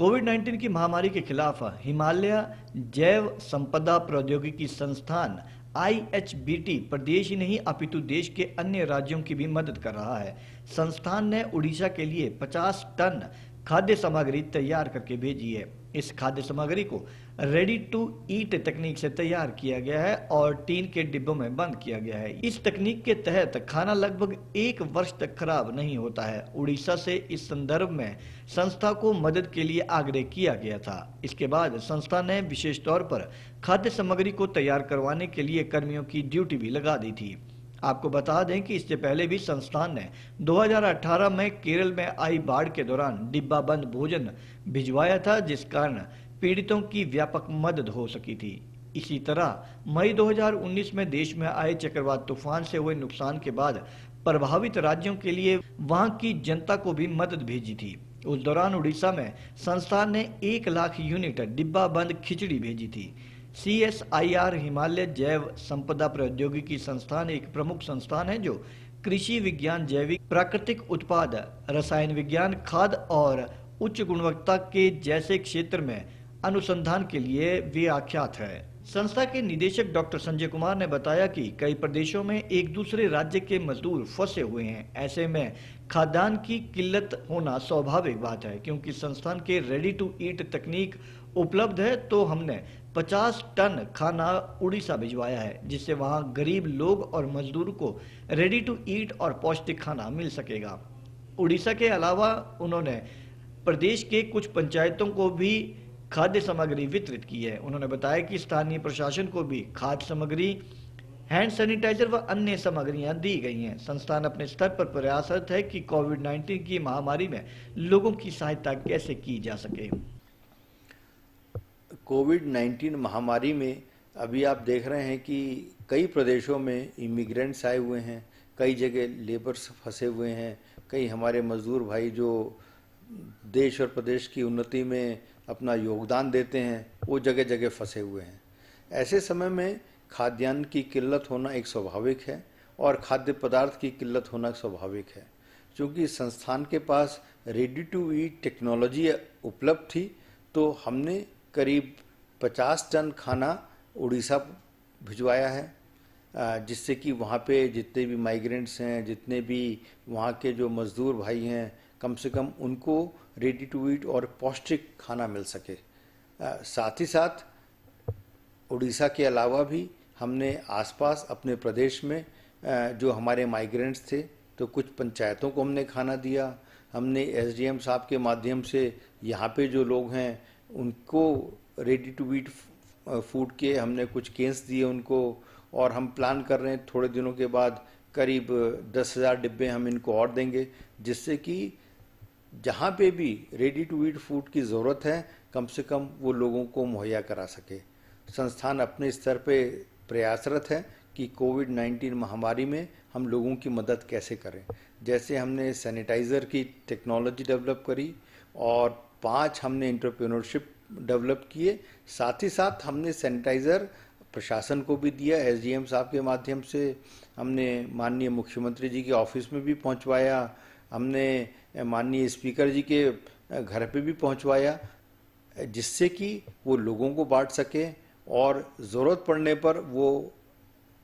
Covid 19 की महामारी के खिलाफ हिमालय जैव संपदा प्रौद्योगिकी संस्थान टी प्रदेश ही नहीं अपितु देश के अन्य राज्यों की भी मदद कर रहा है संस्थान ने उड़ीसा के लिए 50 टन खाद्य सामग्री तैयार करके भेजी है इस खाद्य सामग्री को रेडी टू ईट तकनीक से तैयार किया गया है और टीन के डिब्बों में बंद किया गया है इस तकनीक के तहत खाना लगभग एक वर्ष तक खराब नहीं होता है उड़ीसा से इस संदर्भ में संस्था को मदद के लिए आग्रह किया गया था इसके बाद संस्था ने विशेष तौर पर खाद्य सामग्री को तैयार करवाने के लिए कर्मियों की ड्यूटी भी लगा दी थी आपको बता दें कि इससे पहले भी संस्थान ने 2018 में केरल में आई बाढ़ के दौरान डिब्बा बंद भोजन भिजवाया था जिस कारण पीड़ितों की व्यापक मदद हो सकी थी इसी तरह मई 2019 में देश में आए चक्रवात तूफान से हुए नुकसान के बाद प्रभावित राज्यों के लिए वहां की जनता को भी मदद भेजी थी उस दौरान उड़ीसा में संस्थान ने एक लाख यूनिट डिब्बा बंद खिचड़ी भेजी थी C S I R Himalaya जैव संपदा प्रौद्योगिकी संस्थान एक प्रमुख संस्थान है जो कृषि विज्ञान जैविक प्राकृतिक उत्पाद रसायन विज्ञान खाद और उच्च गुणवत्ता के जैसे क्षेत्र में अनुसंधान के लिए व्याख्यात है संस्था के निदेशक डॉक्टर संजय कुमार ने बताया कि कई प्रदेशों में एक दूसरे राज्य के मजदूर फंसे हुए हैं ऐसे में खाद्यान्न की किल्लत होना स्वाभाविक बात है क्योंकि संस्थान के रेडी टू ईट तकनीक उपलब्ध है तो हमने 50 टन खाना उड़ीसा भिजवाया है जिससे वहां गरीब लोग और मजदूर को रेडी टू ईट और पौष्टिक खाना मिल सकेगा उड़ीसा के अलावा उन्होंने प्रदेश के कुछ पंचायतों को भी खाद्य सामग्री वितरित की है उन्होंने बताया कि स्थानीय प्रशासन को भी खाद्य सामग्री हैंड सैनिटाइजर व अन्य सामग्रियां दी गई हैं संस्थान अपने स्तर पर प्रयासरत है कि कोविड 19 की महामारी में लोगों की सहायता कैसे की जा सके कोविड 19 महामारी में अभी आप देख रहे हैं कि कई प्रदेशों में इमिग्रेंट्स आए हुए हैं कई जगह लेबर्स फंसे हुए हैं कई हमारे मजदूर भाई जो देश और प्रदेश की उन्नति में अपना योगदान देते हैं वो जगह जगह फंसे हुए हैं ऐसे समय में खाद्यान्न की किल्लत होना एक स्वाभाविक है और खाद्य पदार्थ की किल्लत होना स्वाभाविक है क्योंकि संस्थान के पास रेडी टू ईट टेक्नोलॉजी उपलब्ध थी तो हमने करीब 50 टन खाना उड़ीसा भिजवाया है जिससे कि वहाँ पे जितने भी माइग्रेंट्स हैं जितने भी वहाँ के जो मज़दूर भाई हैं कम से कम उनको रेडी टू ईट और पौष्टिक खाना मिल सके आ, साथ ही साथ उड़ीसा के अलावा भी हमने आसपास अपने प्रदेश में आ, जो हमारे माइग्रेंट्स थे तो कुछ पंचायतों को हमने खाना दिया हमने एसडीएम साहब के माध्यम से यहाँ पे जो लोग हैं उनको रेडी टू ईट फूड के हमने कुछ केंस दिए उनको और हम प्लान कर रहे हैं थोड़े दिनों के बाद करीब दस हज़ार डिब्बे हम इनको और देंगे जिससे कि जहाँ पे भी रेडी टू ईट फूड की ज़रूरत है कम से कम वो लोगों को मुहैया करा सके संस्थान अपने स्तर पे प्रयासरत है कि कोविड 19 महामारी में हम लोगों की मदद कैसे करें जैसे हमने सैनिटाइज़र की टेक्नोलॉजी डेवलप करी और पांच हमने इंटरप्रेन्योरशिप डेवलप किए साथ ही साथ हमने सैनिटाइज़र प्रशासन को भी दिया एस साहब के माध्यम से हमने माननीय मुख्यमंत्री जी के ऑफिस में भी पहुंचवाया हमने माननीय स्पीकर जी के घर पे भी पहुंचवाया जिससे कि वो लोगों को बांट सके और ज़रूरत पड़ने पर वो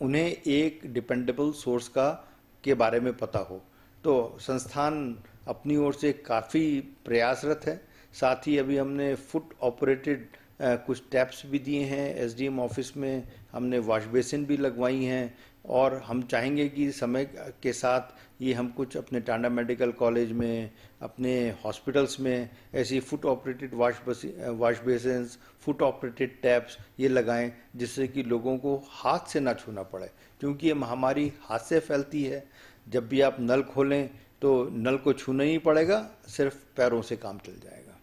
उन्हें एक डिपेंडेबल सोर्स का के बारे में पता हो तो संस्थान अपनी ओर से काफ़ी प्रयासरत है साथ ही अभी हमने फुट ऑपरेटेड कुछ टैप्स भी दिए हैं एसडीएम ऑफिस में हमने वॉश बेसिन भी लगवाई हैं और हम चाहेंगे कि समय के साथ ये हम कुछ अपने टांडा मेडिकल कॉलेज में अपने हॉस्पिटल्स में ऐसी foot operated wash wash basin foot operated taps ये लगाएं जिससे कि लोगों को हाथ से ना छूना पड़े क्योंकि ये महामारी हाथ से फैलती है जब भी आप नल खोलें तो नल को छूना ही पड़ेगा सिर्फ पैरों से काम चल जाएगा